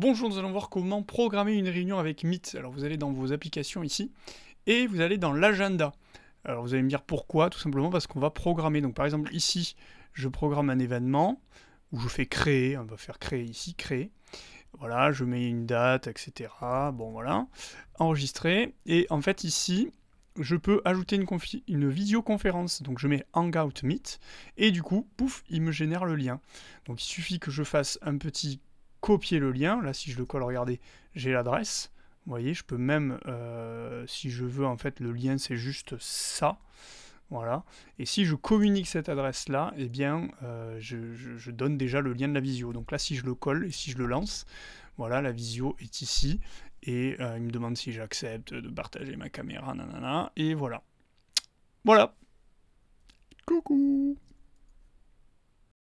Bonjour, nous allons voir comment programmer une réunion avec Meet. Alors vous allez dans vos applications ici et vous allez dans l'agenda. Alors vous allez me dire pourquoi, tout simplement parce qu'on va programmer. Donc par exemple ici, je programme un événement où je fais créer, on va faire créer ici, créer. Voilà, je mets une date, etc. Bon voilà, enregistrer. Et en fait ici, je peux ajouter une, une, visioconférence. Donc je mets Hangout Meet et du coup, pouf, il me génère le lien. Donc il suffit que je fasse un petit copier le lien. Là, si je le colle, regardez, j'ai l'adresse. Vous voyez, je peux même, euh, si je veux, en fait, le lien, c'est juste ça. Voilà. Et si je communique cette adresse-là, eh bien, euh, je, donne déjà le lien de la visio. Donc là, si je le colle et si je le lance, voilà, la visio est ici. Et euh, il me demande si j'accepte de partager ma caméra, nanana. Et voilà. Voilà. Coucou